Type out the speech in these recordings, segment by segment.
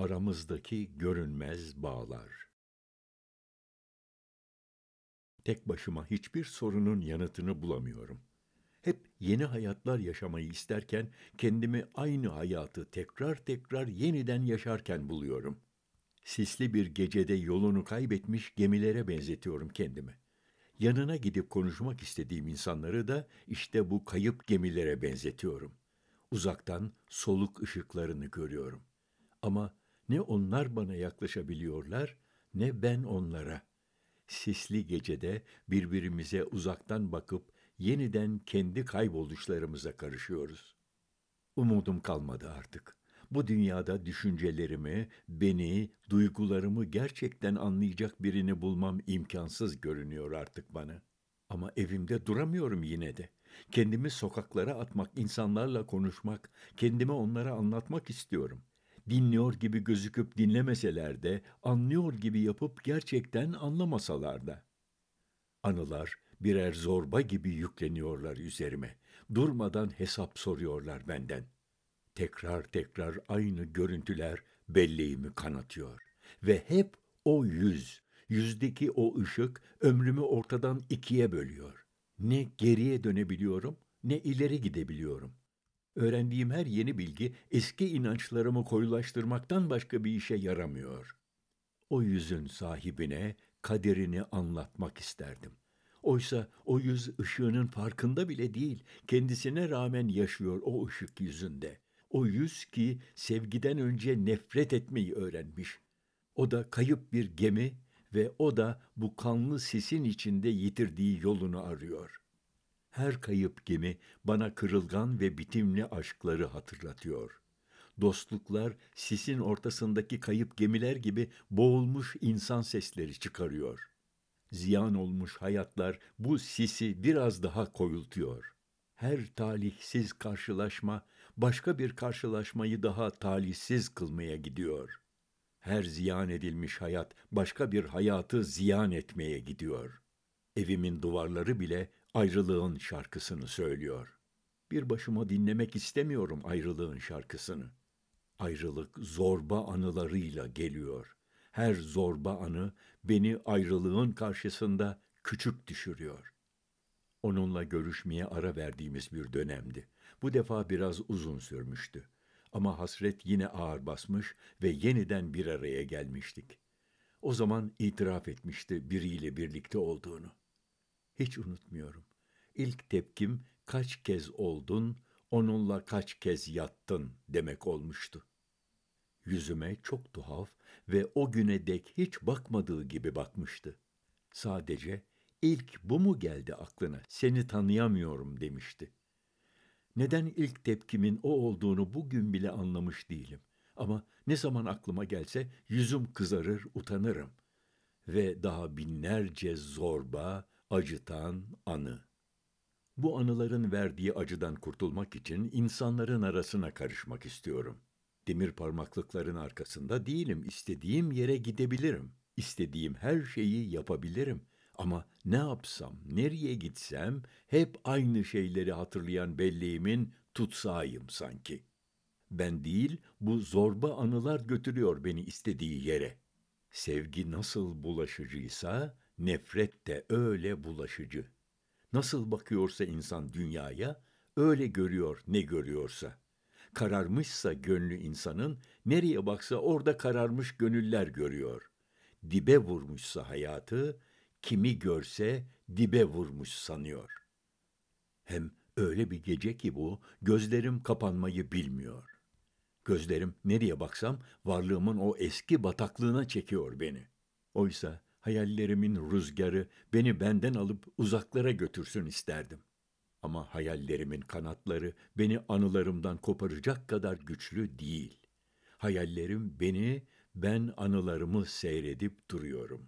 aramızdaki görünmez bağlar. Tek başıma hiçbir sorunun yanıtını bulamıyorum. Hep yeni hayatlar yaşamayı isterken kendimi aynı hayatı tekrar tekrar yeniden yaşarken buluyorum. Sisli bir gecede yolunu kaybetmiş gemilere benzetiyorum kendimi. Yanına gidip konuşmak istediğim insanları da işte bu kayıp gemilere benzetiyorum. Uzaktan soluk ışıklarını görüyorum. Ama ne onlar bana yaklaşabiliyorlar ne ben onlara. Sisli gecede birbirimize uzaktan bakıp yeniden kendi kayboluşlarımıza karışıyoruz. Umudum kalmadı artık. Bu dünyada düşüncelerimi, beni, duygularımı gerçekten anlayacak birini bulmam imkansız görünüyor artık bana. Ama evimde duramıyorum yine de. Kendimi sokaklara atmak, insanlarla konuşmak, kendimi onlara anlatmak istiyorum dinliyor gibi gözüküp dinlemeseler de, anlıyor gibi yapıp gerçekten anlamasalar da. Anılar birer zorba gibi yükleniyorlar üzerime. Durmadan hesap soruyorlar benden. Tekrar tekrar aynı görüntüler belleğimi kanatıyor. Ve hep o yüz, yüzdeki o ışık ömrümü ortadan ikiye bölüyor. Ne geriye dönebiliyorum ne ileri gidebiliyorum. Öğrendiğim her yeni bilgi eski inançlarımı koyulaştırmaktan başka bir işe yaramıyor. O yüzün sahibine kaderini anlatmak isterdim. Oysa o yüz ışığının farkında bile değil, kendisine rağmen yaşıyor o ışık yüzünde. O yüz ki sevgiden önce nefret etmeyi öğrenmiş. O da kayıp bir gemi ve o da bu kanlı sisin içinde yitirdiği yolunu arıyor. Her kayıp gemi bana kırılgan ve bitimli aşkları hatırlatıyor. Dostluklar sisin ortasındaki kayıp gemiler gibi boğulmuş insan sesleri çıkarıyor. Ziyan olmuş hayatlar bu sisi biraz daha koyultuyor. Her talihsiz karşılaşma başka bir karşılaşmayı daha talihsiz kılmaya gidiyor. Her ziyan edilmiş hayat başka bir hayatı ziyan etmeye gidiyor. Evimin duvarları bile ayrılığın şarkısını söylüyor. Bir başıma dinlemek istemiyorum ayrılığın şarkısını. Ayrılık zorba anılarıyla geliyor. Her zorba anı beni ayrılığın karşısında küçük düşürüyor. Onunla görüşmeye ara verdiğimiz bir dönemdi. Bu defa biraz uzun sürmüştü. Ama hasret yine ağır basmış ve yeniden bir araya gelmiştik. O zaman itiraf etmişti biriyle birlikte olduğunu hiç unutmuyorum. İlk tepkim kaç kez oldun, onunla kaç kez yattın demek olmuştu. Yüzüme çok tuhaf ve o güne dek hiç bakmadığı gibi bakmıştı. Sadece ilk bu mu geldi aklına, seni tanıyamıyorum demişti. Neden ilk tepkimin o olduğunu bugün bile anlamış değilim. Ama ne zaman aklıma gelse yüzüm kızarır, utanırım. Ve daha binlerce zorba, acıtan anı. Bu anıların verdiği acıdan kurtulmak için insanların arasına karışmak istiyorum. Demir parmaklıkların arkasında değilim. İstediğim yere gidebilirim. İstediğim her şeyi yapabilirim. Ama ne yapsam, nereye gitsem hep aynı şeyleri hatırlayan belleğimin tutsağıyım sanki. Ben değil, bu zorba anılar götürüyor beni istediği yere. Sevgi nasıl bulaşıcıysa, Nefret de öyle bulaşıcı. Nasıl bakıyorsa insan dünyaya, öyle görüyor ne görüyorsa. Kararmışsa gönlü insanın, nereye baksa orada kararmış gönüller görüyor. Dibe vurmuşsa hayatı, kimi görse dibe vurmuş sanıyor. Hem öyle bir gece ki bu, gözlerim kapanmayı bilmiyor. Gözlerim nereye baksam varlığımın o eski bataklığına çekiyor beni. Oysa hayallerimin rüzgarı beni benden alıp uzaklara götürsün isterdim. Ama hayallerimin kanatları beni anılarımdan koparacak kadar güçlü değil. Hayallerim beni, ben anılarımı seyredip duruyorum.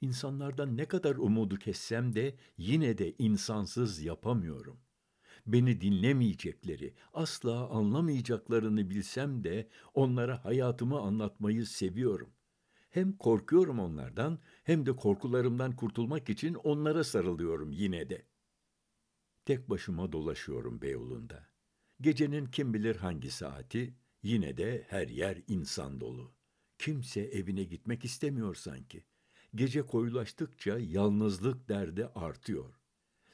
İnsanlardan ne kadar umudu kessem de yine de insansız yapamıyorum. Beni dinlemeyecekleri, asla anlamayacaklarını bilsem de onlara hayatımı anlatmayı seviyorum. Hem korkuyorum onlardan hem de korkularımdan kurtulmak için onlara sarılıyorum yine de. Tek başıma dolaşıyorum Beyoğlu'nda. Gecenin kim bilir hangi saati yine de her yer insan dolu. Kimse evine gitmek istemiyor sanki. Gece koyulaştıkça yalnızlık derdi artıyor.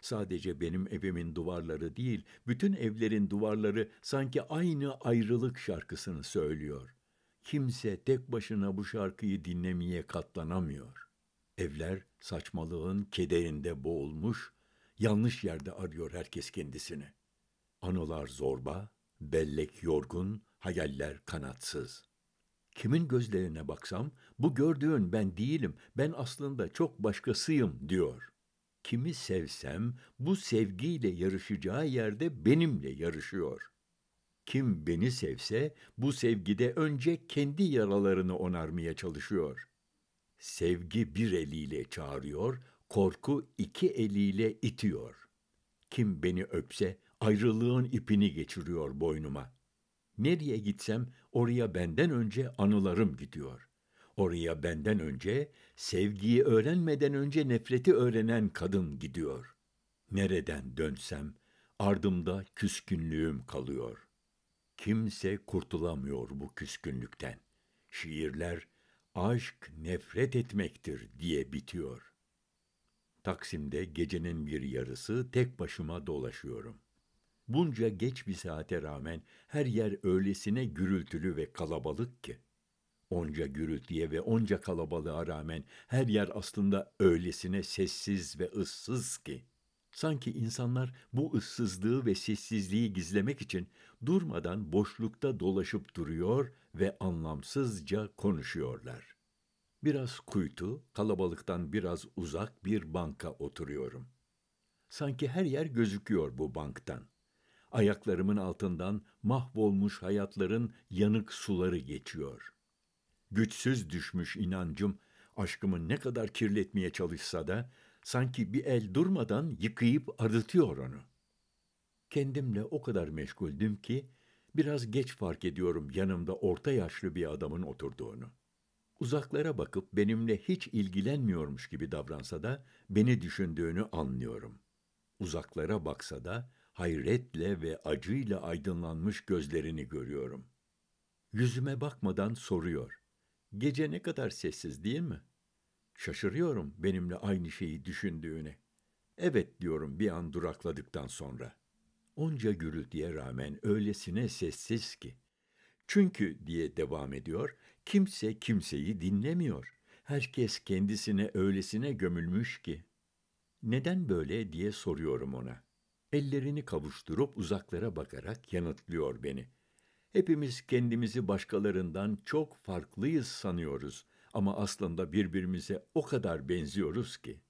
Sadece benim evimin duvarları değil, bütün evlerin duvarları sanki aynı ayrılık şarkısını söylüyor.'' kimse tek başına bu şarkıyı dinlemeye katlanamıyor. Evler saçmalığın kederinde boğulmuş, yanlış yerde arıyor herkes kendisini. Anılar zorba, bellek yorgun, hayaller kanatsız. Kimin gözlerine baksam, bu gördüğün ben değilim, ben aslında çok başkasıyım diyor. Kimi sevsem, bu sevgiyle yarışacağı yerde benimle yarışıyor. Kim beni sevse bu sevgide önce kendi yaralarını onarmaya çalışıyor. Sevgi bir eliyle çağırıyor, korku iki eliyle itiyor. Kim beni öpse ayrılığın ipini geçiriyor boynuma. Nereye gitsem oraya benden önce anılarım gidiyor. Oraya benden önce sevgiyi öğrenmeden önce nefreti öğrenen kadın gidiyor. Nereden dönsem ardımda küskünlüğüm kalıyor.'' Kimse kurtulamıyor bu küskünlükten. Şiirler aşk nefret etmektir diye bitiyor. Taksim'de gecenin bir yarısı tek başıma dolaşıyorum. Bunca geç bir saate rağmen her yer öylesine gürültülü ve kalabalık ki. Onca gürültüye ve onca kalabalığa rağmen her yer aslında öylesine sessiz ve ıssız ki. Sanki insanlar bu ıssızlığı ve sessizliği gizlemek için durmadan boşlukta dolaşıp duruyor ve anlamsızca konuşuyorlar. Biraz kuytu, kalabalıktan biraz uzak bir banka oturuyorum. Sanki her yer gözüküyor bu banktan. Ayaklarımın altından mahvolmuş hayatların yanık suları geçiyor. Güçsüz düşmüş inancım aşkımı ne kadar kirletmeye çalışsa da Sanki bir el durmadan yıkayıp arıtıyor onu. Kendimle o kadar meşguldüm ki biraz geç fark ediyorum yanımda orta yaşlı bir adamın oturduğunu. Uzaklara bakıp benimle hiç ilgilenmiyormuş gibi davransa da beni düşündüğünü anlıyorum. Uzaklara baksa da hayretle ve acıyla aydınlanmış gözlerini görüyorum. Yüzüme bakmadan soruyor. Gece ne kadar sessiz değil mi?'' Şaşırıyorum benimle aynı şeyi düşündüğüne. Evet diyorum bir an durakladıktan sonra. Onca gürültüye rağmen öylesine sessiz ki. Çünkü diye devam ediyor, kimse kimseyi dinlemiyor. Herkes kendisine öylesine gömülmüş ki. Neden böyle diye soruyorum ona. Ellerini kavuşturup uzaklara bakarak yanıtlıyor beni. Hepimiz kendimizi başkalarından çok farklıyız sanıyoruz. Ama aslında birbirimize o kadar benziyoruz ki.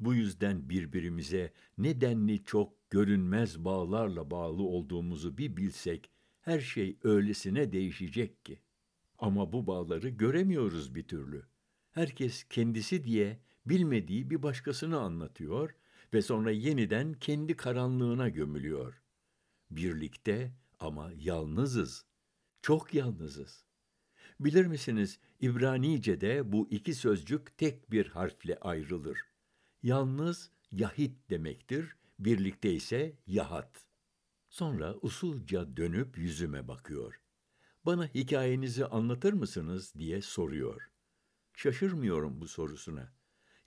Bu yüzden birbirimize nedenli çok görünmez bağlarla bağlı olduğumuzu bir bilsek, her şey öylesine değişecek ki. Ama bu bağları göremiyoruz bir türlü. Herkes kendisi diye bilmediği bir başkasını anlatıyor ve sonra yeniden kendi karanlığına gömülüyor. Birlikte ama yalnızız. Çok yalnızız. Bilir misiniz İbranice'de bu iki sözcük tek bir harfle ayrılır. Yalnız yahit demektir, birlikte ise yahat. Sonra usulca dönüp yüzüme bakıyor. Bana hikayenizi anlatır mısınız diye soruyor. Şaşırmıyorum bu sorusuna.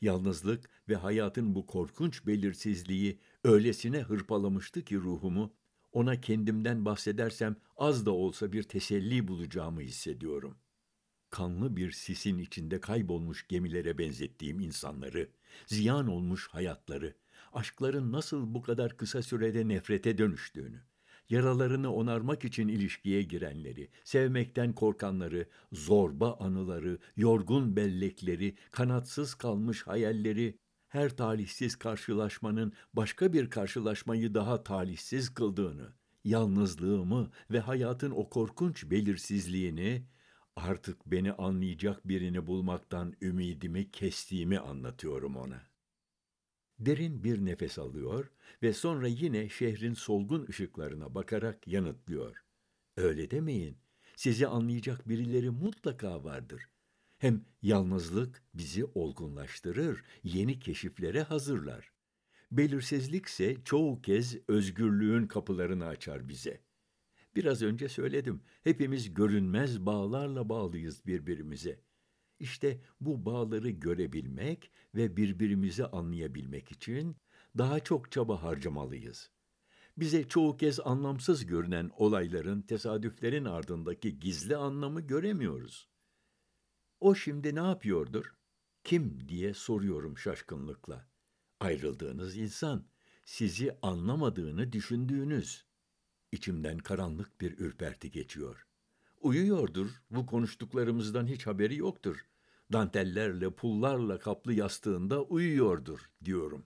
Yalnızlık ve hayatın bu korkunç belirsizliği öylesine hırpalamıştı ki ruhumu ona kendimden bahsedersem az da olsa bir teselli bulacağımı hissediyorum. Kanlı bir sisin içinde kaybolmuş gemilere benzettiğim insanları, ziyan olmuş hayatları, aşkların nasıl bu kadar kısa sürede nefrete dönüştüğünü, yaralarını onarmak için ilişkiye girenleri, sevmekten korkanları, zorba anıları, yorgun bellekleri, kanatsız kalmış hayalleri her talihsiz karşılaşmanın başka bir karşılaşmayı daha talihsiz kıldığını, yalnızlığımı ve hayatın o korkunç belirsizliğini, artık beni anlayacak birini bulmaktan ümidimi kestiğimi anlatıyorum ona. Derin bir nefes alıyor ve sonra yine şehrin solgun ışıklarına bakarak yanıtlıyor. Öyle demeyin. Sizi anlayacak birileri mutlaka vardır. Hem yalnızlık bizi olgunlaştırır, yeni keşiflere hazırlar. Belirsizlikse çoğu kez özgürlüğün kapılarını açar bize. Biraz önce söyledim, hepimiz görünmez bağlarla bağlıyız birbirimize. İşte bu bağları görebilmek ve birbirimizi anlayabilmek için daha çok çaba harcamalıyız.'' bize çoğu kez anlamsız görünen olayların, tesadüflerin ardındaki gizli anlamı göremiyoruz. O şimdi ne yapıyordur? Kim diye soruyorum şaşkınlıkla. Ayrıldığınız insan, sizi anlamadığını düşündüğünüz. İçimden karanlık bir ürperti geçiyor. Uyuyordur, bu konuştuklarımızdan hiç haberi yoktur. Dantellerle, pullarla kaplı yastığında uyuyordur diyorum.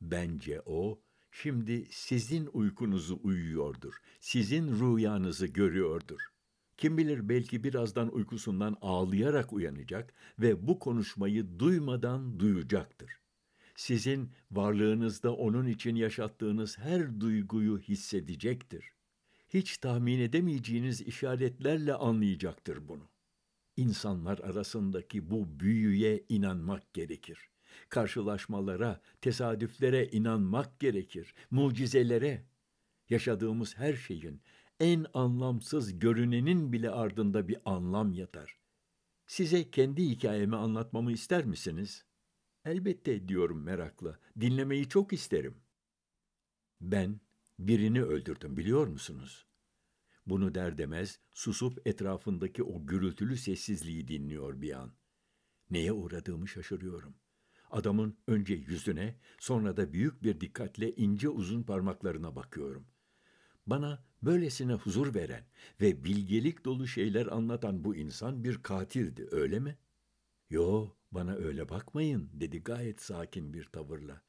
Bence o, şimdi sizin uykunuzu uyuyordur, sizin rüyanızı görüyordur.'' Kim bilir belki birazdan uykusundan ağlayarak uyanacak ve bu konuşmayı duymadan duyacaktır. Sizin varlığınızda onun için yaşattığınız her duyguyu hissedecektir. Hiç tahmin edemeyeceğiniz işaretlerle anlayacaktır bunu. İnsanlar arasındaki bu büyüye inanmak gerekir. Karşılaşmalara, tesadüflere inanmak gerekir, mucizelere. Yaşadığımız her şeyin en anlamsız görünenin bile ardında bir anlam yatar. Size kendi hikayemi anlatmamı ister misiniz? Elbette diyorum merakla. Dinlemeyi çok isterim. Ben birini öldürdüm biliyor musunuz? Bunu der demez susup etrafındaki o gürültülü sessizliği dinliyor bir an. Neye uğradığımı şaşırıyorum. Adamın önce yüzüne, sonra da büyük bir dikkatle ince uzun parmaklarına bakıyorum. Bana Böylesine huzur veren ve bilgelik dolu şeyler anlatan bu insan bir katildi, öyle mi? Yo, bana öyle bakmayın, dedi gayet sakin bir tavırla.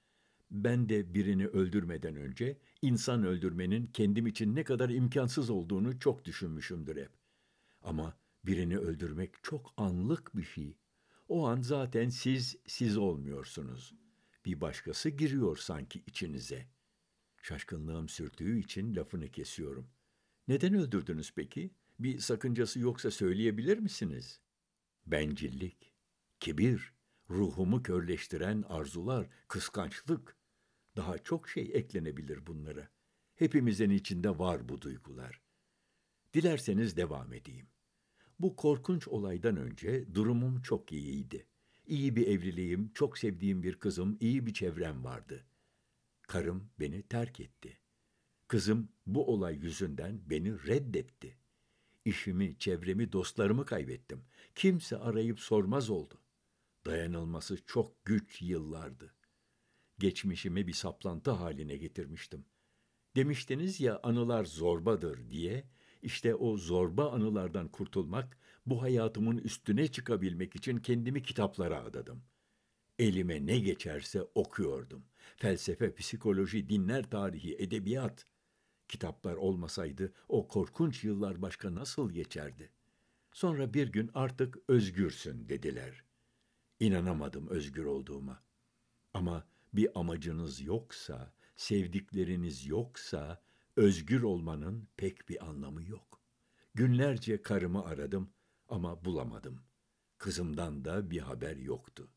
Ben de birini öldürmeden önce insan öldürmenin kendim için ne kadar imkansız olduğunu çok düşünmüşümdür hep. Ama birini öldürmek çok anlık bir şey. O an zaten siz siz olmuyorsunuz. Bir başkası giriyor sanki içinize.'' Şaşkınlığım sürttüğü için lafını kesiyorum. Neden öldürdünüz peki? Bir sakıncası yoksa söyleyebilir misiniz? Bencillik, kibir, ruhumu körleştiren arzular, kıskançlık. Daha çok şey eklenebilir bunlara. Hepimizin içinde var bu duygular. Dilerseniz devam edeyim. Bu korkunç olaydan önce durumum çok iyiydi. İyi bir evliliğim, çok sevdiğim bir kızım, iyi bir çevrem vardı.'' Karım beni terk etti. Kızım bu olay yüzünden beni reddetti. İşimi, çevremi, dostlarımı kaybettim. Kimse arayıp sormaz oldu. Dayanılması çok güç yıllardı. Geçmişimi bir saplantı haline getirmiştim. Demiştiniz ya anılar zorbadır diye, işte o zorba anılardan kurtulmak, bu hayatımın üstüne çıkabilmek için kendimi kitaplara adadım. Elime ne geçerse okuyordum. Felsefe, psikoloji, dinler tarihi, edebiyat. Kitaplar olmasaydı o korkunç yıllar başka nasıl geçerdi? Sonra bir gün artık özgürsün dediler. İnanamadım özgür olduğuma. Ama bir amacınız yoksa, sevdikleriniz yoksa özgür olmanın pek bir anlamı yok. Günlerce karımı aradım ama bulamadım. Kızımdan da bir haber yoktu.''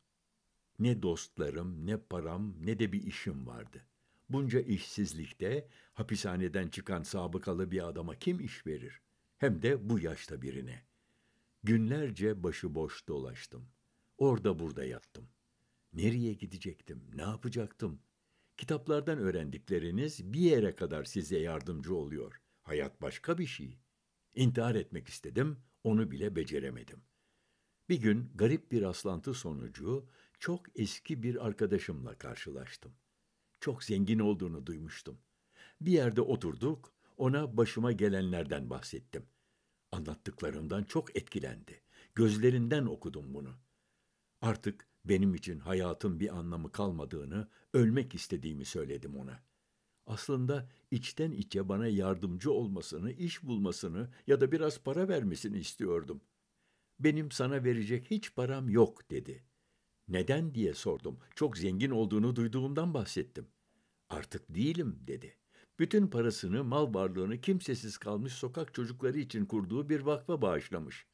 Ne dostlarım, ne param, ne de bir işim vardı. Bunca işsizlikte hapishaneden çıkan sabıkalı bir adama kim iş verir? Hem de bu yaşta birine. Günlerce başıboş dolaştım. Orada burada yattım. Nereye gidecektim? Ne yapacaktım? Kitaplardan öğrendikleriniz bir yere kadar size yardımcı oluyor. Hayat başka bir şey. İntihar etmek istedim, onu bile beceremedim. Bir gün garip bir aslantı sonucu çok eski bir arkadaşımla karşılaştım. Çok zengin olduğunu duymuştum. Bir yerde oturduk, ona başıma gelenlerden bahsettim. Anlattıklarından çok etkilendi. Gözlerinden okudum bunu. Artık benim için hayatın bir anlamı kalmadığını, ölmek istediğimi söyledim ona. Aslında içten içe bana yardımcı olmasını, iş bulmasını ya da biraz para vermesini istiyordum. Benim sana verecek hiç param yok dedi.'' Neden diye sordum. Çok zengin olduğunu duyduğumdan bahsettim. Artık değilim dedi. Bütün parasını, mal varlığını kimsesiz kalmış sokak çocukları için kurduğu bir vakfa bağışlamış.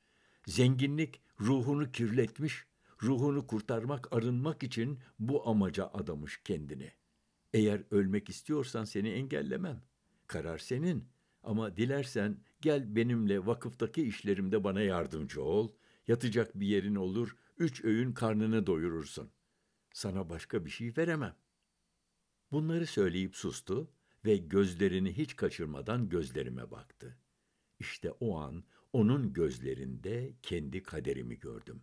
Zenginlik ruhunu kirletmiş, ruhunu kurtarmak, arınmak için bu amaca adamış kendini. Eğer ölmek istiyorsan seni engellemem. Karar senin.'' Ama dilersen gel benimle vakıftaki işlerimde bana yardımcı ol. Yatacak bir yerin olur, üç öğün karnını doyurursun. Sana başka bir şey veremem. Bunları söyleyip sustu ve gözlerini hiç kaçırmadan gözlerime baktı. İşte o an onun gözlerinde kendi kaderimi gördüm.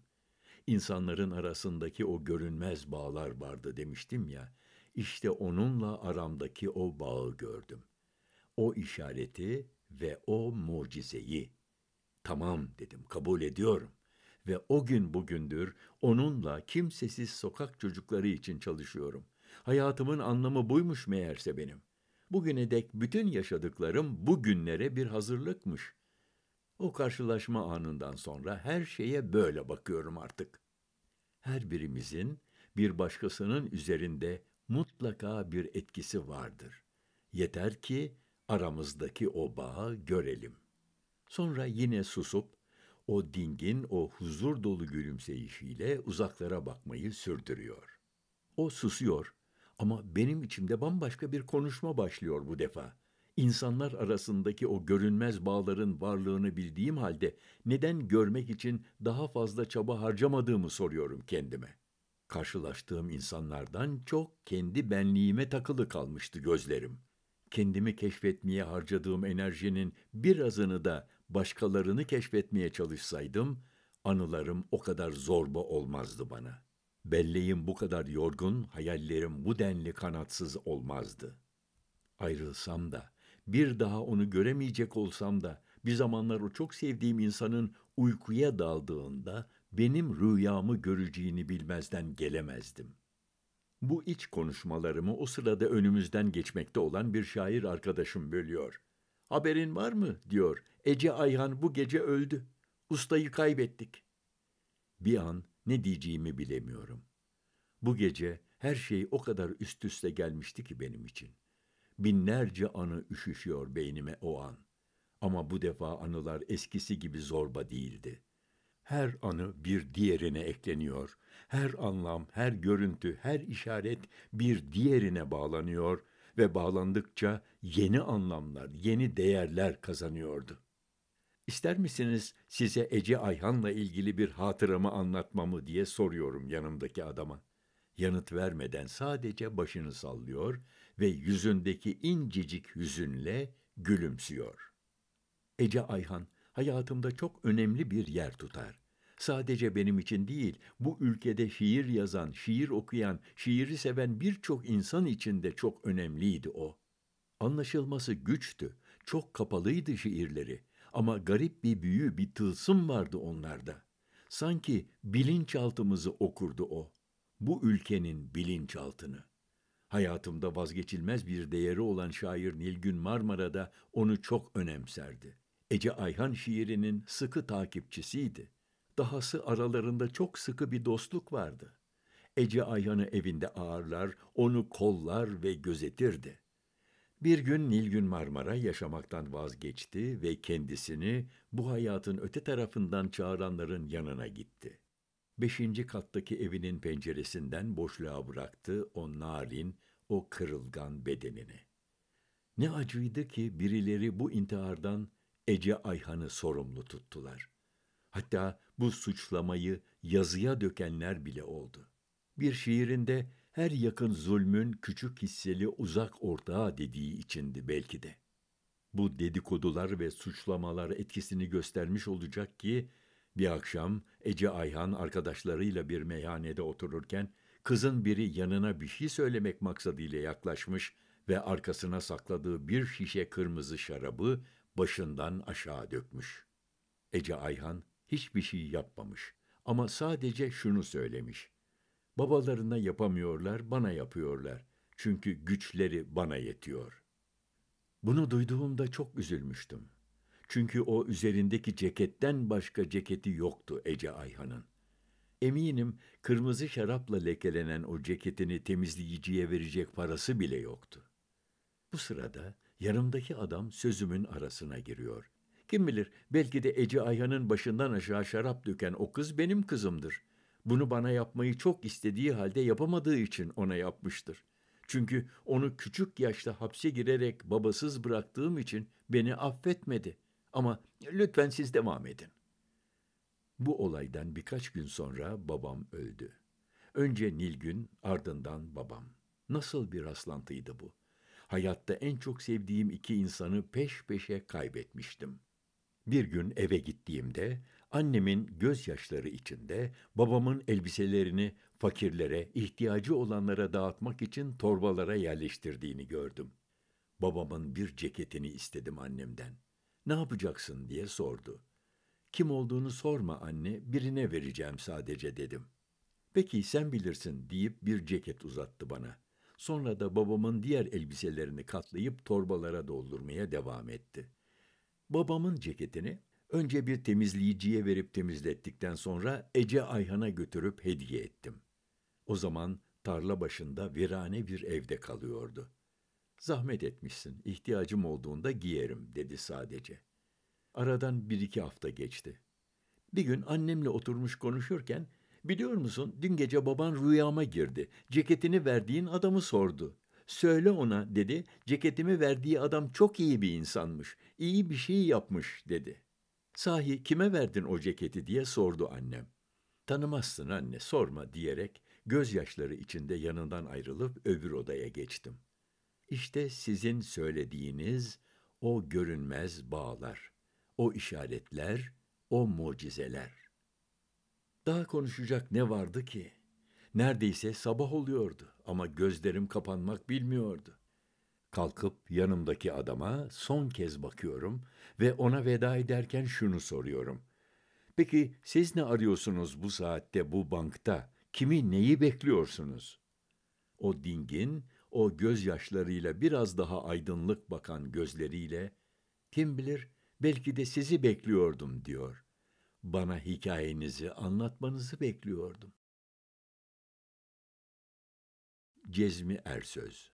İnsanların arasındaki o görünmez bağlar vardı demiştim ya, işte onunla aramdaki o bağı gördüm. O işareti ve o mucizeyi. Tamam dedim, kabul ediyorum ve o gün bugündür onunla kimsesiz sokak çocukları için çalışıyorum. Hayatımın anlamı buymuş meğerse benim. Bugüne dek bütün yaşadıklarım bu günlere bir hazırlıkmış. O karşılaşma anından sonra her şeye böyle bakıyorum artık. Her birimizin bir başkasının üzerinde mutlaka bir etkisi vardır. Yeter ki aramızdaki o bağı görelim. Sonra yine susup o dingin, o huzur dolu gülümseyişiyle uzaklara bakmayı sürdürüyor. O susuyor ama benim içimde bambaşka bir konuşma başlıyor bu defa. İnsanlar arasındaki o görünmez bağların varlığını bildiğim halde neden görmek için daha fazla çaba harcamadığımı soruyorum kendime. Karşılaştığım insanlardan çok kendi benliğime takılı kalmıştı gözlerim. Kendimi keşfetmeye harcadığım enerjinin birazını da başkalarını keşfetmeye çalışsaydım, anılarım o kadar zorba olmazdı bana. Belleğim bu kadar yorgun, hayallerim bu denli kanatsız olmazdı. Ayrılsam da, bir daha onu göremeyecek olsam da, bir zamanlar o çok sevdiğim insanın uykuya daldığında benim rüyamı göreceğini bilmezden gelemezdim. Bu iç konuşmalarımı o sırada önümüzden geçmekte olan bir şair arkadaşım bölüyor. Haberin var mı? diyor. Ece Ayhan bu gece öldü. Ustayı kaybettik. Bir an ne diyeceğimi bilemiyorum. Bu gece her şey o kadar üst üste gelmişti ki benim için. Binlerce anı üşüşüyor beynime o an. Ama bu defa anılar eskisi gibi zorba değildi. Her anı bir diğerine ekleniyor. Her anlam, her görüntü, her işaret bir diğerine bağlanıyor.'' ve bağlandıkça yeni anlamlar, yeni değerler kazanıyordu. İster misiniz size Ece Ayhan'la ilgili bir hatıramı anlatmamı diye soruyorum yanımdaki adama. Yanıt vermeden sadece başını sallıyor ve yüzündeki incecik hüzünle gülümsüyor. Ece Ayhan hayatımda çok önemli bir yer tutar. Sadece benim için değil, bu ülkede şiir yazan, şiir okuyan, şiiri seven birçok insan için de çok önemliydi o. Anlaşılması güçtü, çok kapalıydı şiirleri ama garip bir büyü, bir tılsım vardı onlarda. Sanki bilinçaltımızı okurdu o. Bu ülkenin bilinçaltını. Hayatımda vazgeçilmez bir değeri olan şair Nilgün Marmara da onu çok önemserdi. Ece Ayhan şiirinin sıkı takipçisiydi. Dahası aralarında çok sıkı bir dostluk vardı. Ece Ayhan'ı evinde ağırlar, onu kollar ve gözetirdi. Bir gün Nilgün Marmara yaşamaktan vazgeçti ve kendisini bu hayatın öte tarafından çağıranların yanına gitti. Beşinci kattaki evinin penceresinden boşluğa bıraktı o narin, o kırılgan bedenini. Ne acıydı ki birileri bu intihardan Ece Ayhan'ı sorumlu tuttular.'' Hatta bu suçlamayı yazıya dökenler bile oldu. Bir şiirinde her yakın zulmün küçük hisseli uzak ortağı dediği içindi belki de. Bu dedikodular ve suçlamalar etkisini göstermiş olacak ki bir akşam Ece Ayhan arkadaşlarıyla bir meyhanede otururken kızın biri yanına bir şey söylemek maksadıyla yaklaşmış ve arkasına sakladığı bir şişe kırmızı şarabı başından aşağı dökmüş. Ece Ayhan hiçbir şey yapmamış ama sadece şunu söylemiş. Babalarına yapamıyorlar, bana yapıyorlar. Çünkü güçleri bana yetiyor. Bunu duyduğumda çok üzülmüştüm. Çünkü o üzerindeki ceketten başka ceketi yoktu Ece Ayhan'ın. Eminim kırmızı şarapla lekelenen o ceketini temizleyiciye verecek parası bile yoktu. Bu sırada yanımdaki adam sözümün arasına giriyor. Kim bilir belki de Ece Ayhan'ın başından aşağı şarap döken o kız benim kızımdır. Bunu bana yapmayı çok istediği halde yapamadığı için ona yapmıştır. Çünkü onu küçük yaşta hapse girerek babasız bıraktığım için beni affetmedi. Ama lütfen siz devam edin. Bu olaydan birkaç gün sonra babam öldü. Önce Nilgün, ardından babam. Nasıl bir rastlantıydı bu? Hayatta en çok sevdiğim iki insanı peş peşe kaybetmiştim.'' Bir gün eve gittiğimde annemin gözyaşları içinde babamın elbiselerini fakirlere, ihtiyacı olanlara dağıtmak için torbalara yerleştirdiğini gördüm. Babamın bir ceketini istedim annemden. Ne yapacaksın diye sordu. Kim olduğunu sorma anne, birine vereceğim sadece dedim. Peki sen bilirsin deyip bir ceket uzattı bana. Sonra da babamın diğer elbiselerini katlayıp torbalara doldurmaya devam etti.'' Babamın ceketini önce bir temizleyiciye verip temizlettikten sonra Ece Ayhan'a götürüp hediye ettim. O zaman tarla başında virane bir evde kalıyordu. Zahmet etmişsin, ihtiyacım olduğunda giyerim dedi sadece. Aradan bir iki hafta geçti. Bir gün annemle oturmuş konuşurken, biliyor musun dün gece baban rüyama girdi, ceketini verdiğin adamı sordu. Söyle ona dedi. Ceketimi verdiği adam çok iyi bir insanmış. İyi bir şey yapmış dedi. Sahi kime verdin o ceketi diye sordu annem. Tanımazsın anne sorma diyerek gözyaşları içinde yanından ayrılıp öbür odaya geçtim. İşte sizin söylediğiniz o görünmez bağlar, o işaretler, o mucizeler. Daha konuşacak ne vardı ki?'' Neredeyse sabah oluyordu ama gözlerim kapanmak bilmiyordu. Kalkıp yanımdaki adama son kez bakıyorum ve ona veda ederken şunu soruyorum. Peki siz ne arıyorsunuz bu saatte bu bankta? Kimi neyi bekliyorsunuz? O dingin, o gözyaşlarıyla biraz daha aydınlık bakan gözleriyle kim bilir belki de sizi bekliyordum diyor. Bana hikayenizi anlatmanızı bekliyordum. Cezmi Ersöz